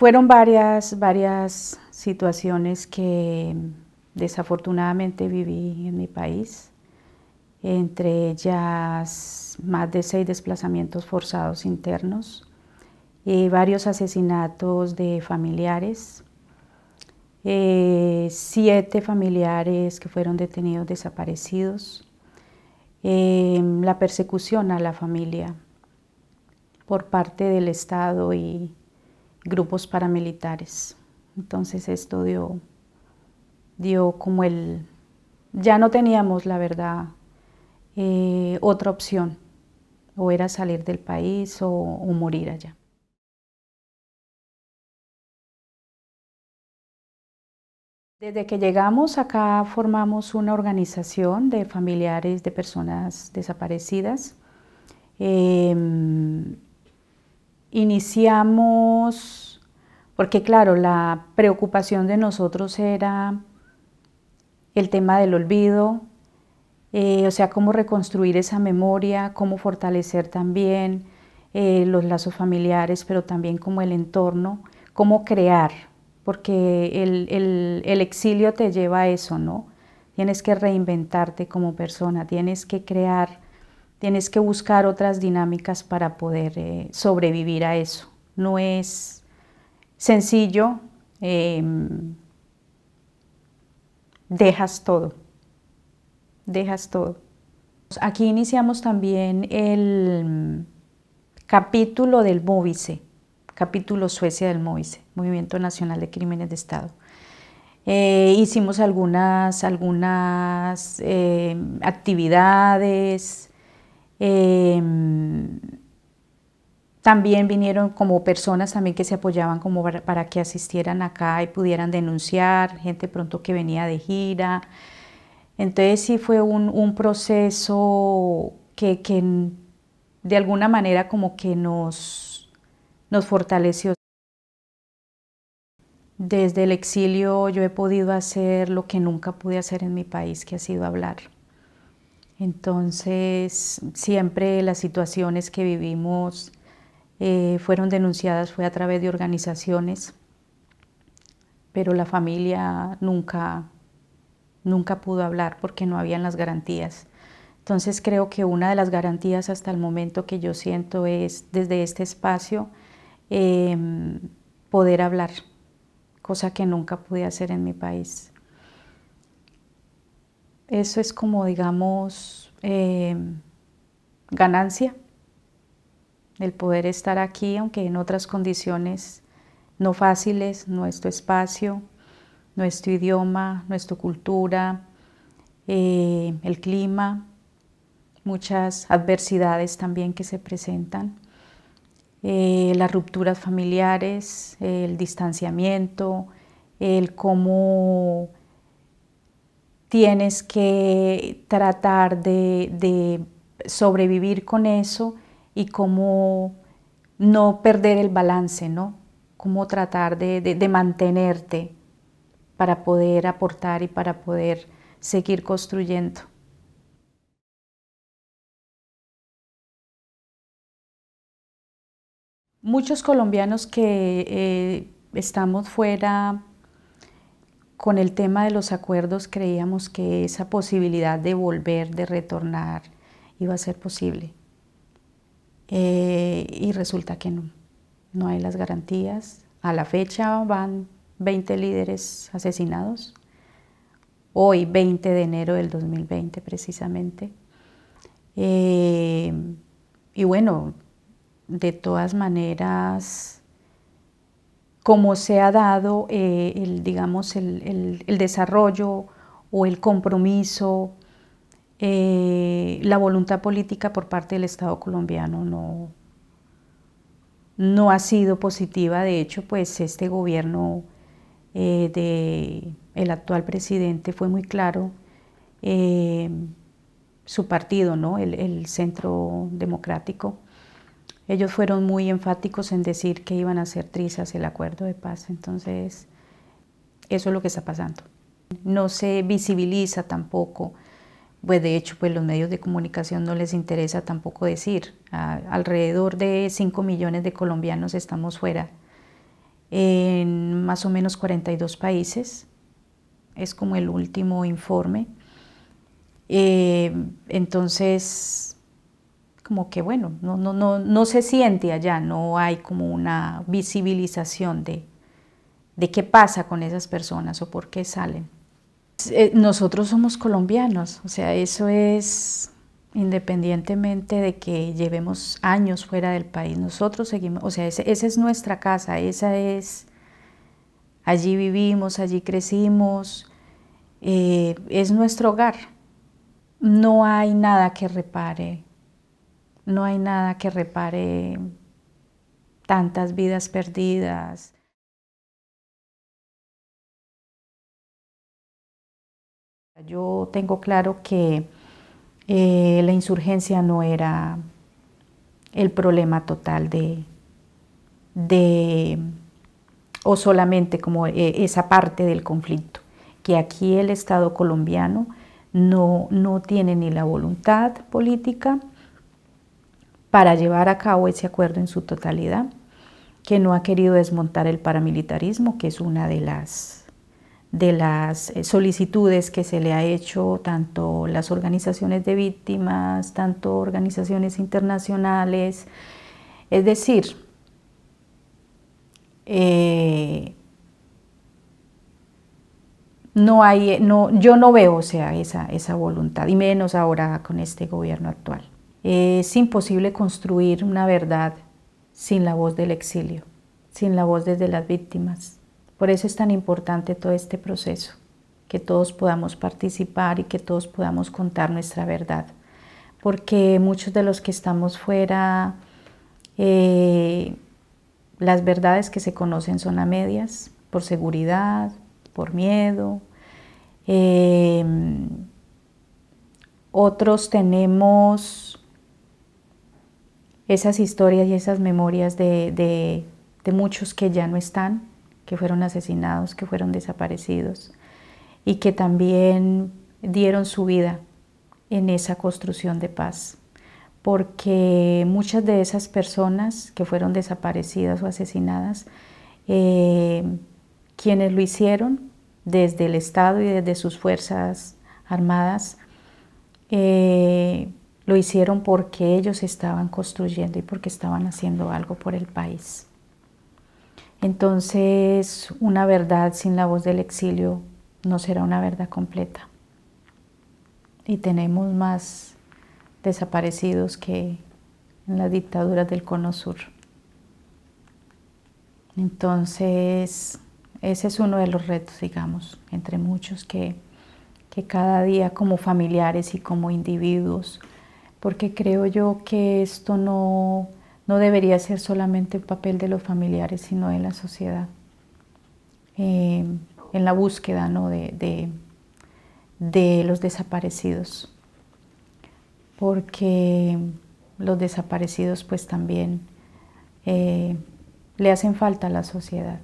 Fueron varias, varias situaciones que desafortunadamente viví en mi país, entre ellas más de seis desplazamientos forzados internos, varios asesinatos de familiares, eh, siete familiares que fueron detenidos desaparecidos, em, la persecución a la familia por parte del Estado y grupos paramilitares. Entonces esto dio, como el... Ya no teníamos, la verdad, eh, otra opción. O era salir del país o, morir allá. Desde que llegamos acá formamos una organización de familiares de personas desaparecidas. Em, iniciamos, porque claro, la preocupación de nosotros era el tema del olvido, eh, o sea, cómo reconstruir esa memoria, cómo fortalecer también eh, los lazos familiares, pero también como el entorno, cómo crear, porque el, el, el exilio te lleva a eso, ¿no? Tienes que reinventarte como persona, tienes que crear tienes que buscar otras dinámicas para poder eh, sobrevivir a eso. No es sencillo, em, dejas todo, dejas todo. Aquí iniciamos también el capítulo del Móvice, capítulo Suecia del Móvice, Movimiento Nacional de Crímenes de Estado. Eh, hicimos algunas, algunas em, actividades, Em, también vinieron como personas también que se apoyaban como para, que asistieran acá y pudieran denunciar, gente pronto que venía de gira. Entonces sí fue un, proceso que, de alguna manera como que nos, nos fortaleció. Desde el exilio yo he podido hacer lo que nunca pude hacer en mi país, que ha sido hablar. Entonces, siempre las situaciones que vivimos eh, fueron denunciadas fue a través de organizaciones, pero la familia nunca, nunca pudo hablar porque no habían las garantías. Entonces creo que una de las garantías hasta el momento que yo siento es desde este espacio em, poder hablar, cosa que nunca pude hacer en mi país. Eso es como, digamos, eh, ganancia, el poder estar aquí, aunque en otras condiciones no fáciles, nuestro espacio, nuestro idioma, nuestra cultura, eh, el clima, muchas adversidades también que se presentan, eh, las rupturas familiares, el distanciamiento, el cómo tienes que tratar de, sobrevivir con eso y cómo no perder el balance, ¿no? Cómo tratar de, mantenerte para poder aportar y para poder seguir construyendo. Muchos colombianos que eh, estamos fuera con el tema de los acuerdos creíamos que esa posibilidad de volver, de retornar, iba a ser posible. Eh, y resulta que no, no hay las garantías. A la fecha van 20 líderes asesinados. Hoy, 20 de enero del 2020 precisamente. Eh, y bueno, de todas maneras, como se ha dado eh, el, digamos, el, desarrollo o el compromiso, eh, la voluntad política por parte del Estado colombiano no, no ha sido positiva. De hecho, pues este gobierno eh, del actual presidente fue muy claro. su partido, el Centro Democrático, ellos fueron muy enfáticos en decir que iban a hacer trizas el acuerdo de paz. Entonces, eso es lo que está pasando. No se visibiliza tampoco, pues de hecho, pues los medios de comunicación no les interesa tampoco decir. alrededor de 5 millones de colombianos estamos fuera en más o menos 42 países. Es como el último informe. Eh, entonces, como que bueno, no, no, no, no se siente allá, no hay como una visibilización de, qué pasa con esas personas o por qué salen. Pues, eh, nosotros somos colombianos, o sea, eso es independientemente de que llevemos años fuera del país, nosotros seguimos, o sea, esa es nuestra casa, esa es, allí vivimos, allí crecimos, eh, es nuestro hogar. No hay nada que repare no hay nada que repare tantas vidas perdidas. Yo tengo claro que eh, la insurgencia no era el problema total de, de o solamente como eh, esa parte del conflicto, que aquí el Estado colombiano no, no tiene ni la voluntad política para llevar a cabo ese acuerdo en su totalidad, que no ha querido desmontar el paramilitarismo, que es una de las, de las eh, solicitudes que se le ha hecho tanto las organizaciones de víctimas, tanto organizaciones internacionales. Es decir, eh, no hay, no, yo no veo sea, esa, esa voluntad, y menos ahora con este gobierno actual. Es imposible construir una verdad sin la voz del exilio, sin la voz desde las víctimas. Por eso es tan importante todo este proceso, que todos podamos participar y que todos podamos contar nuestra verdad. Porque muchos de los que estamos fuera, eh, las verdades que se conocen son a medias, por seguridad, por miedo. Em, otros tenemos esas historias y esas memorias de, de, muchos que ya no están, que fueron asesinados, que fueron desaparecidos y que también dieron su vida en esa construcción de paz, porque muchas de esas personas que fueron desaparecidas o asesinadas, eh, quienes lo hicieron desde el Estado y desde sus fuerzas armadas, eh, lo hicieron porque ellos estaban construyendo y porque estaban haciendo algo por el país. Entonces, una verdad sin la voz del exilio no será una verdad completa. Y tenemos más desaparecidos que en las dictaduras del Cono Sur. Entonces, ese es uno de los retos, digamos, entre muchos que, que cada día como familiares y como individuos porque creo yo que esto no, debería ser solamente el papel de los familiares, sino de la sociedad, eh, en la búsqueda de, los desaparecidos, porque los desaparecidos pues también eh, le hacen falta a la sociedad.